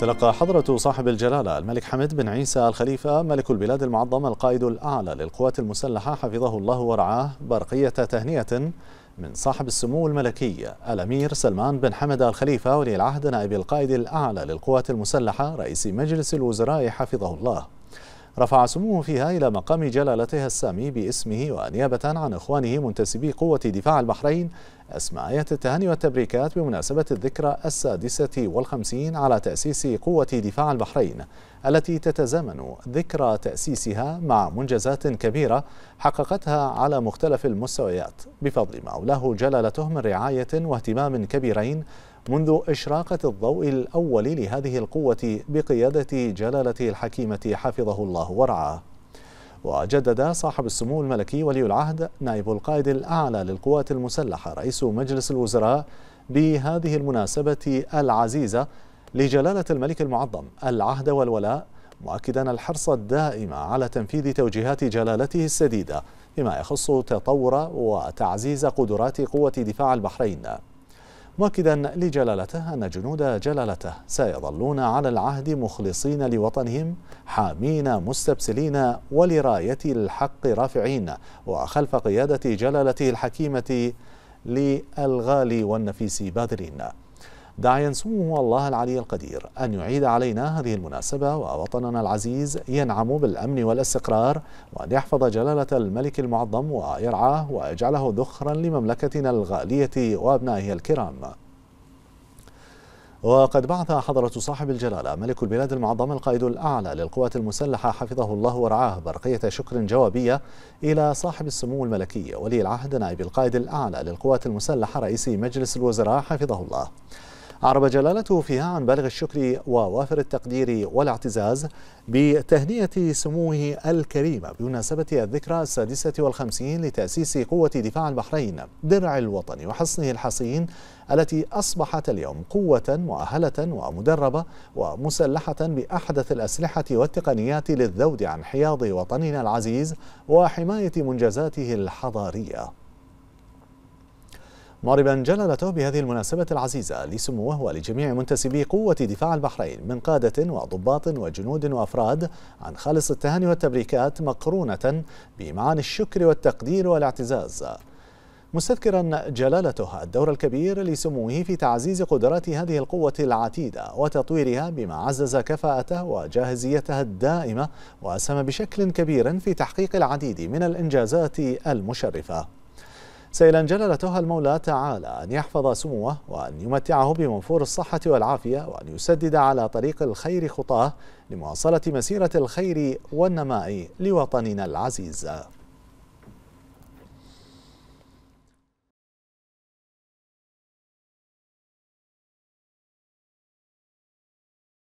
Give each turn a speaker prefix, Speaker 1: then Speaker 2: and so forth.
Speaker 1: تلقى حضرة صاحب الجلالة الملك حمد بن عيسى الخليفة ملك البلاد المعظم القائد الأعلى للقوات المسلحة حفظه الله ورعاه برقية تهنئة من صاحب السمو الملكي الأمير سلمان بن حمد الخليفة ولي العهد نائب القائد الأعلى للقوات المسلحة رئيس مجلس الوزراء حفظه الله رفع سموه فيها إلى مقام جلالته السامي باسمه ونيابة عن إخوانه منتسبي قوة دفاع البحرين أسماعية التهاني والتبريكات بمناسبة الذكرى السادسة والخمسين على تأسيس قوة دفاع البحرين التي تتزامن ذكرى تأسيسها مع منجزات كبيرة حققتها على مختلف المستويات بفضل ما أولاه جلالته من رعاية واهتمام كبيرين منذ إشراقة الضوء الأول لهذه القوة بقيادة جلالته الحكيمة حفظه الله ورعاه وجدد صاحب السمو الملكي ولي العهد نائب القائد الأعلى للقوات المسلحة رئيس مجلس الوزراء بهذه المناسبة العزيزة لجلالة الملك المعظم العهد والولاء مؤكدا الحرص الدائم على تنفيذ توجيهات جلالته السديدة فيما يخص تطور وتعزيز قدرات قوة دفاع البحرين مؤكدا لجلالته أن جنود جلالته سيظلون على العهد مخلصين لوطنهم حامين مستبسلين ولراية الحق رافعين وخلف قيادة جلالته الحكيمة للغالي والنفيس بادرين داعيا سموه الله العلي القدير أن يعيد علينا هذه المناسبة ووطننا العزيز ينعم بالأمن والاستقرار وأن يحفظ جلالة الملك المعظم ويرعاه ويجعله ذخرا لمملكتنا الغالية وأبنائها الكرام وقد بعث حضرة صاحب الجلالة ملك البلاد المعظم القائد الأعلى للقوات المسلحة حفظه الله ورعاه برقية شكر جوابية إلى صاحب السمو الملكي ولي العهد نائب القائد الأعلى للقوات المسلحة رئيس مجلس الوزراء حفظه الله أعرب جلالته فيها عن بالغ الشكر ووافر التقدير والاعتزاز بتهنئة سموه الكريم بمناسبة الذكرى السادسة والخمسين لتأسيس قوة دفاع البحرين درع الوطن وحصنه الحصين التي أصبحت اليوم قوة مؤهلة ومدربة ومسلحة بأحدث الأسلحة والتقنيات للذود عن حياض وطننا العزيز وحماية منجزاته الحضارية معربا جلالته بهذه المناسبة العزيزة لسموه ولجميع منتسبي قوة دفاع البحرين من قادة وضباط وجنود وأفراد عن خالص التهاني والتبريكات مقرونة بمعاني الشكر والتقدير والاعتزاز مستذكرا جلالته الدور الكبير لسموه في تعزيز قدرات هذه القوة العتيدة وتطويرها بما عزز كفاءته وجاهزيتها الدائمة وأسهم بشكل كبير في تحقيق العديد من الإنجازات المشرفة سيلا جلالتها المولى تعالى أن يحفظ سموه وأن يمتعه بمنفور الصحة والعافية وأن يسدد على طريق الخير خطاه لمواصلة مسيرة الخير والنماء لوطننا العزيز